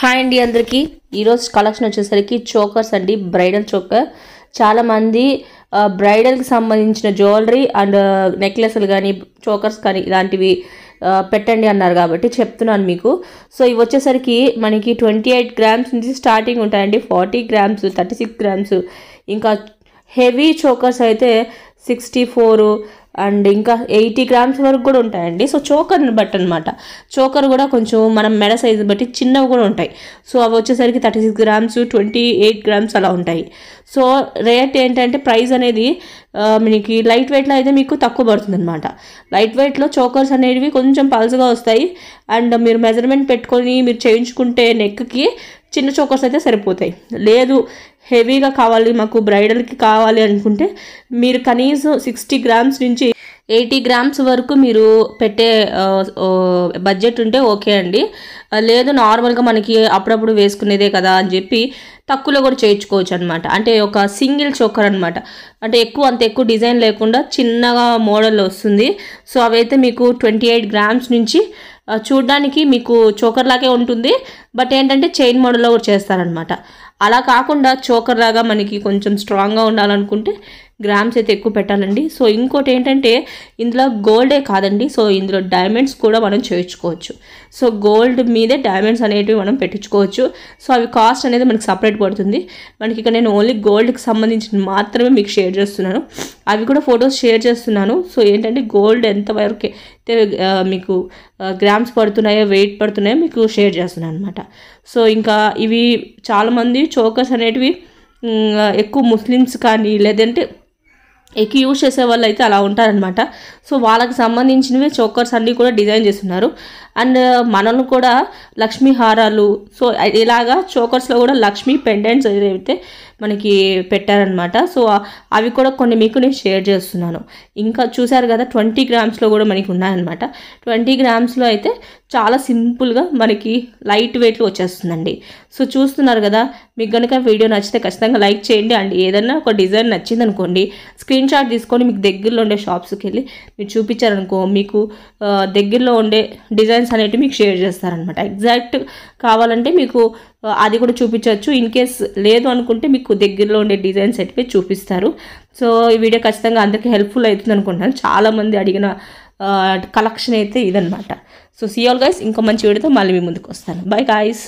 hi అండి అందరికీ ఈరోజు కలెక్షన్ వచ్చేసరికి చోకర్స్ అండి బ్రైడల్ చోకర్ చాలామంది బ్రైడల్కి సంబంధించిన జ్యువెలరీ అండ్ నెక్లెస్లు కానీ చోకర్స్ కానీ ఇలాంటివి పెట్టండి అన్నారు కాబట్టి చెప్తున్నాను మీకు సో ఇవి వచ్చేసరికి మనకి ట్వంటీ ఎయిట్ గ్రామ్స్ నుంచి స్టార్టింగ్ ఉంటాయండి forty grams thirty six grams ఇంకా హెవీ చోకర్స్ అయితే సిక్స్టీ ఫోరు అండ్ ఇంకా ఎయిటీ గ్రామ్స్ వరకు కూడా ఉంటాయండి సో చోకర్ని బట్టి అనమాట చోకర్ కూడా కొంచెం మనం మెడ సైజు బట్టి చిన్నవి కూడా ఉంటాయి సో అవి వచ్చేసరికి thirty six grams twenty eight grams అలా ఉంటాయి సో రేట్ ఏంటంటే ప్రైస్ అనేది మీకు లైట్ వెయిట్లో అయితే మీకు తక్కువ పడుతుంది అనమాట లైట్ వెయిట్లో చోకర్స్ అనేవి కొంచెం పల్సగా వస్తాయి అండ్ మీరు మెజర్మెంట్ పెట్టుకొని మీరు చేయించుకుంటే నెక్కి చిన్న చోకర్స్ అయితే సరిపోతాయి లేదు హెవీగా కావాలి మాకు బ్రైడల్కి కావాలి అనుకుంటే మీరు కనీసం సిక్స్టీ గ్రామ్స్ నుంచి ఎయిటీ గ్రామ్స్ వరకు మీరు పెట్టే బడ్జెట్ ఉంటే ఓకే అండి లేదు నార్మల్గా మనకి అప్పుడప్పుడు వేసుకునేదే కదా అని చెప్పి తక్కువలో కూడా చేయించుకోవచ్చు అనమాట అంటే ఒక సింగిల్ చోకర్ అనమాట అంటే ఎక్కువ అంత ఎక్కువ డిజైన్ లేకుండా చిన్నగా మోడల్ వస్తుంది సో అవైతే మీకు ట్వంటీ ఎయిట్ గ్రామ్స్ నుంచి చూడడానికి మీకు చోకర్ లాగే ఉంటుంది బట్ ఏంటంటే చైన్ మోడల్లో కూడా చేస్తారనమాట అలా కాకుండా చోకర్ లాగా మనకి కొంచెం స్ట్రాంగ్గా ఉండాలనుకుంటే గ్రామ్స్ అయితే ఎక్కువ పెట్టాలండి సో ఇంకోటి ఏంటంటే ఇందులో గోల్డే కాదండి సో ఇందులో డైమండ్స్ కూడా మనం చేయించుకోవచ్చు సో గోల్డ్ మీదే డైమండ్స్ అనేటివి మనం పెట్టించుకోవచ్చు సో అవి కాస్ట్ అనేది మనకి సపరేట్ పడుతుంది మనకి ఇక్కడ నేను ఓన్లీ గోల్డ్కి సంబంధించిన మాత్రమే మీకు షేర్ చేస్తున్నాను అవి కూడా ఫొటోస్ షేర్ చేస్తున్నాను సో ఏంటంటే గోల్డ్ ఎంతవరకు అయితే మీకు గ్రామ్స్ పడుతున్నాయో వెయిట్ పడుతున్నాయో మీకు షేర్ చేస్తున్నాను అనమాట సో ఇంకా ఇవి చాలామంది చోకర్స్ అనేటివి ఎక్కువ ముస్లిమ్స్ కానీ లేదంటే ఎక్కువ యూజ్ చేసే వాళ్ళు అయితే అలా ఉంటారనమాట సో వాళ్ళకి సంబంధించినవి చోకర్స్ అన్నీ కూడా డిజైన్ చేస్తున్నారు అండ్ uh, మనల్ని కూడా లక్ష్మీ హారాలు సో ఇలాగా చోకర్స్లో కూడా లక్ష్మీ పెండెంట్స్ ఏదైతే మనకి పెట్టారనమాట సో అవి కూడా కొన్ని మీకు నేను షేర్ చేస్తున్నాను ఇంకా చూసారు కదా ట్వంటీ గ్రామ్స్లో కూడా మనకి ఉన్నాయన్నమాట ట్వంటీ గ్రామ్స్లో అయితే చాలా సింపుల్గా మనకి లైట్ వెయిట్లు వచ్చేస్తుందండి సో చూస్తున్నారు కదా మీకు కనుక వీడియో నచ్చితే ఖచ్చితంగా లైక్ చేయండి అండ్ ఏదైనా ఒక డిజైన్ నచ్చింది అనుకోండి స్క్రీన్ షాట్ తీసుకొని మీకు దగ్గరలో ఉండే షాప్స్కి వెళ్ళి మీరు చూపించారనుకో మీకు దగ్గరలో ఉండే డిజైన్స్ అనేవి మీకు షేర్ చేస్తారనమాట ఎగ్జాక్ట్ కావాలంటే మీకు అది కూడా చూపించవచ్చు ఇన్ కేస్ లేదు అనుకుంటే మీకు దగ్గరలో ఉండే డిజైన్స్ అయితే చూపిస్తారు సో ఈ వీడియో ఖచ్చితంగా అందరికీ హెల్ప్ఫుల్ అవుతుంది అనుకుంటాను చాలామంది అడిగిన కలెక్షన్ అయితే ఇదనమాట సో సీఆల్ గైస్ ఇంకో మంచి వీడియోతో మళ్ళీ మీ ముందుకు వస్తాను బై గాయస్